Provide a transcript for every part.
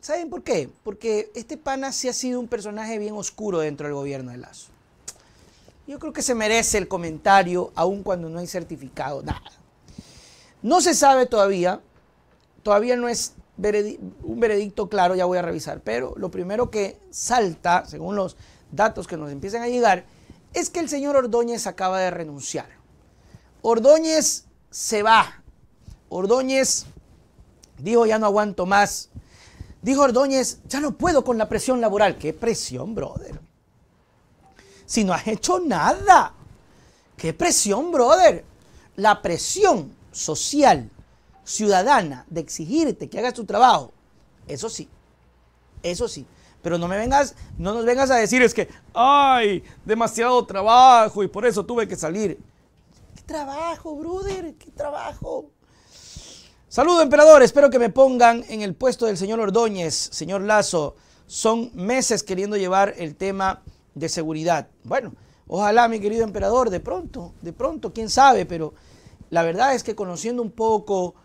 ¿Saben por qué? Porque este pana sí ha sido un personaje bien oscuro dentro del gobierno de Lazo. Yo creo que se merece el comentario, aun cuando no hay certificado, nada. No se sabe todavía, todavía no es un veredicto claro, ya voy a revisar, pero lo primero que salta, según los datos que nos empiezan a llegar, es que el señor Ordóñez acaba de renunciar. Ordóñez se va. Ordóñez dijo ya no aguanto más Dijo Ordóñez, ya no puedo con la presión laboral. ¿Qué presión, brother? Si no has hecho nada. ¿Qué presión, brother? La presión social, ciudadana, de exigirte que hagas tu trabajo. Eso sí, eso sí. Pero no me vengas, no nos vengas a decir es que, ay, demasiado trabajo y por eso tuve que salir. ¿Qué trabajo, brother? ¿Qué trabajo? Saludo, emperador. Espero que me pongan en el puesto del señor Ordóñez, señor Lazo. Son meses queriendo llevar el tema de seguridad. Bueno, ojalá, mi querido emperador, de pronto, de pronto, quién sabe, pero la verdad es que conociendo un poco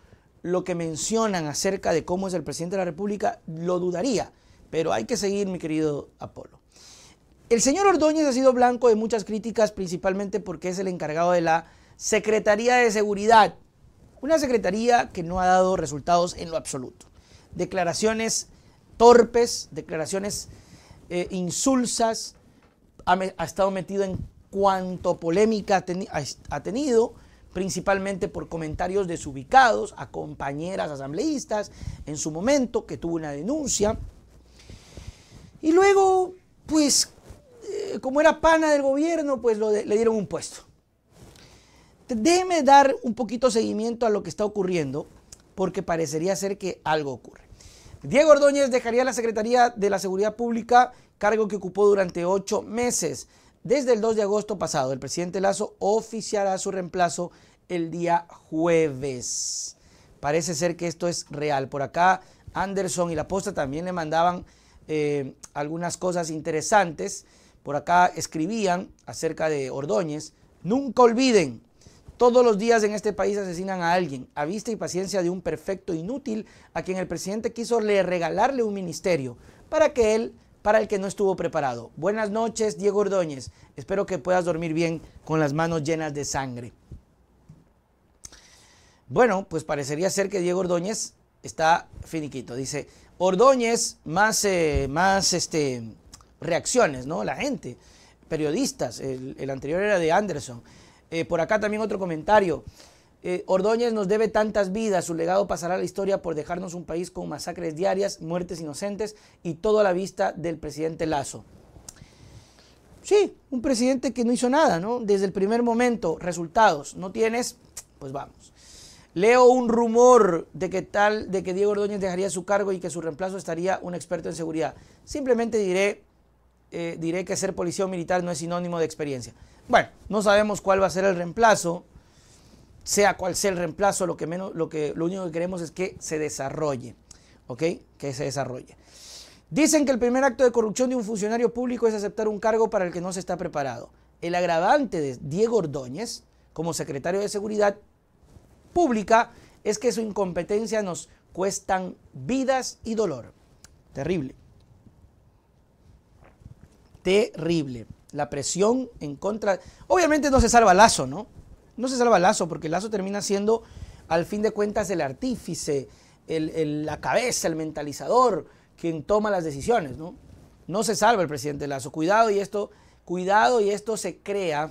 lo que mencionan acerca de cómo es el presidente de la República, lo dudaría. Pero hay que seguir, mi querido Apolo. El señor Ordóñez ha sido blanco de muchas críticas, principalmente porque es el encargado de la Secretaría de Seguridad una secretaría que no ha dado resultados en lo absoluto. Declaraciones torpes, declaraciones eh, insulsas, ha, estado metido en cuanto polémica ha, tenido, principalmente por comentarios desubicados a compañeras asambleístas en su momento, que tuvo una denuncia. Y luego, pues, eh, como era pana del gobierno, pues le dieron un puesto déjeme dar un poquito seguimiento a lo que está ocurriendo, porque parecería ser que algo ocurre. Diego Ordóñez dejaría la Secretaría de la Seguridad Pública, cargo que ocupó durante ocho meses. Desde el 2 de agosto pasado, el presidente Lazo oficiará su reemplazo el día jueves. Parece ser que esto es real. Por acá, Anderson y la posta también le mandaban eh, algunas cosas interesantes. Por acá escribían acerca de Ordóñez. Nunca olviden, todos los días en este país asesinan a alguien, a vista y paciencia de un perfecto inútil a quien el presidente quiso le regalarle un ministerio para que él, para el que no estuvo preparado. Buenas noches, Diego Ordóñez. Espero que puedas dormir bien con las manos llenas de sangre. Bueno, pues parecería ser que Diego Ordóñez está finiquito. Dice, Ordóñez más, eh, más este, reacciones, ¿no? La gente, periodistas, el, el anterior era de Anderson. Eh, por acá también otro comentario. Eh, Ordóñez nos debe tantas vidas, su legado pasará a la historia por dejarnos un país con masacres diarias, muertes inocentes y todo a la vista del presidente Lazo. Sí, un presidente que no hizo nada, ¿no? Desde el primer momento, resultados, no tienes, pues vamos. Leo un rumor de que tal, de que Diego Ordóñez dejaría su cargo y que su reemplazo estaría un experto en seguridad. Simplemente diré, eh, diré que ser policía o militar no es sinónimo de experiencia. Bueno, no sabemos cuál va a ser el reemplazo, sea cual sea el reemplazo, lo, que menos, lo, que, lo único que queremos es que se desarrolle, ¿ok? Que se desarrolle. Dicen que el primer acto de corrupción de un funcionario público es aceptar un cargo para el que no se está preparado. El agravante de Diego Ordóñez, como secretario de Seguridad Pública, es que su incompetencia nos cuestan vidas y dolor. Terrible terrible. La presión en contra. Obviamente no se salva Lazo, ¿no? No se salva Lazo, porque Lazo termina siendo, al fin de cuentas, el artífice, la cabeza, el mentalizador, quien toma las decisiones, ¿no? No se salva el presidente Lazo. Cuidado y esto, cuidado y esto se crea,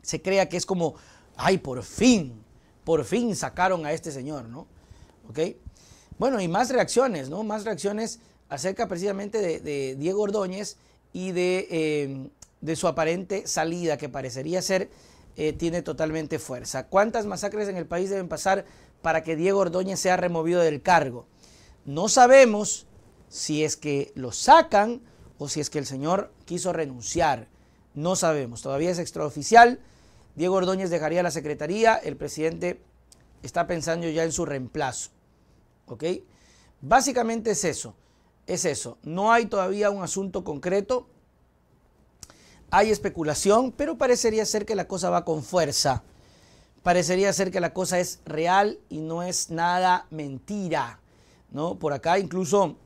se crea que es como, ay, por fin, por fin sacaron a este señor, ¿no? ¿Ok? Bueno, y más reacciones, ¿no? Más reacciones acerca precisamente de Diego Ordóñez y eh, de, su aparente salida, que parecería ser, eh, tiene totalmente fuerza. ¿Cuántas masacres en el país deben pasar para que Diego Ordóñez sea removido del cargo? No sabemos si es que lo sacan o si es que el señor quiso renunciar. No sabemos, todavía es extraoficial. Diego Ordóñez dejaría la secretaría, el presidente está pensando ya en su reemplazo. ¿Ok? Básicamente es eso es eso. No hay todavía un asunto concreto. Hay especulación, pero parecería ser que la cosa va con fuerza. Parecería ser que la cosa es real y no es nada mentira. ¿no? Por acá incluso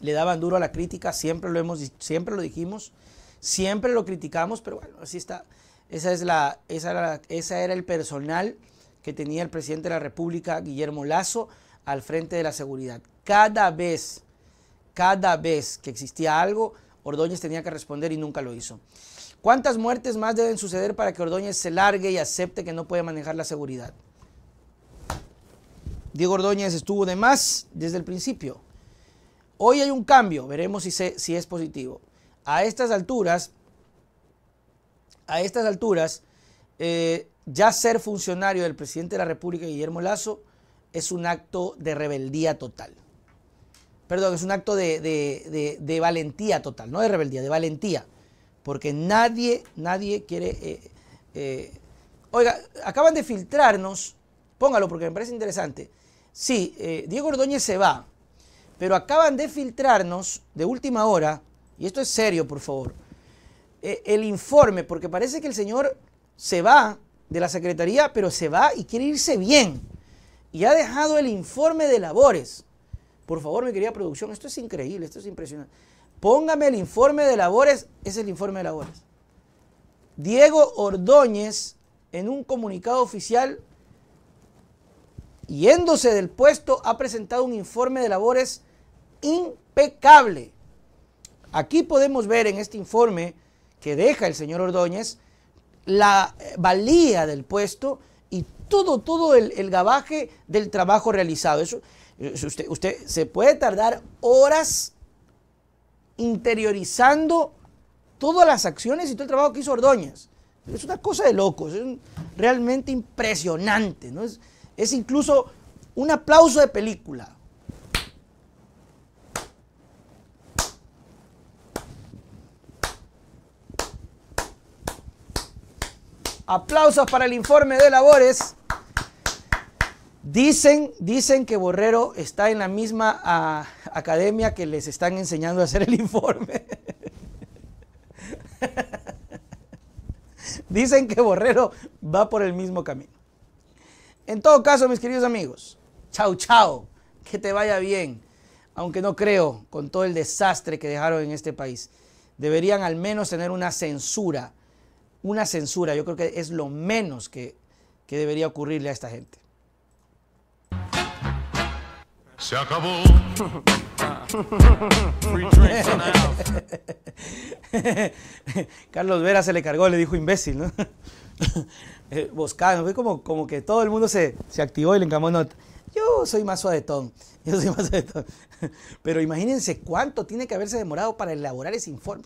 le daban duro a la crítica, siempre lo, hemos, siempre lo dijimos, siempre lo criticamos, pero bueno, así está. Esa, es la, esa, esa era el personal que tenía el presidente de la República, Guillermo Lazo, al frente de la seguridad. Cada vez cada vez que existía algo, Ordóñez tenía que responder y nunca lo hizo. ¿Cuántas muertes más deben suceder para que Ordóñez se largue y acepte que no puede manejar la seguridad? Diego Ordóñez estuvo de más desde el principio. Hoy hay un cambio, veremos si, si es positivo. A estas alturas, a estas alturas, eh, ya ser funcionario del presidente de la República, Guillermo Lazo, es un acto de rebeldía total perdón, es un acto de, valentía total, no de rebeldía, de valentía. Porque nadie, nadie quiere... Eh, eh, oiga, acaban de filtrarnos, póngalo porque me parece interesante. Sí, eh, Diego Ordóñez se va, pero acaban de filtrarnos de última hora, y esto es serio, por favor, el informe, porque parece que el señor se va de la Secretaría, pero se va y quiere irse bien. Y ha dejado el informe de labores. Por favor, mi querida producción, esto es increíble, esto es impresionante. Póngame el informe de labores, ese es el informe de labores. Diego Ordóñez, en un comunicado oficial, yéndose del puesto, ha presentado un informe de labores impecable. Aquí podemos ver en este informe que deja el señor Ordóñez la valía del puesto y todo, todo el, el gabaje del trabajo realizado. Eso, eh, usted, usted se puede tardar horas interiorizando todas las acciones y todo el trabajo que hizo Ordóñez. Es una cosa de locos, es realmente impresionante. Es, es incluso un aplauso de película. Aplausos para el informe de labores. Dicen, dicen que Borrero está en la misma ah, academia que les están enseñando a hacer el informe. dicen que Borrero va por el mismo camino. En todo caso, mis queridos amigos, chau chau, que te vaya bien, aunque no creo con todo el desastre que dejaron en este país. Deberían al menos tener una censura, una censura, yo creo que es lo menos que debería ocurrirle a esta gente. Se acabó. Carlos Vera se le cargó, le dijo imbécil, ¿no? Eh, fue como, como que todo el mundo se, activó y le encamó nota. Yo soy más suadetón, yo soy más suadetón. Pero imagínense cuánto tiene que haberse demorado para elaborar ese informe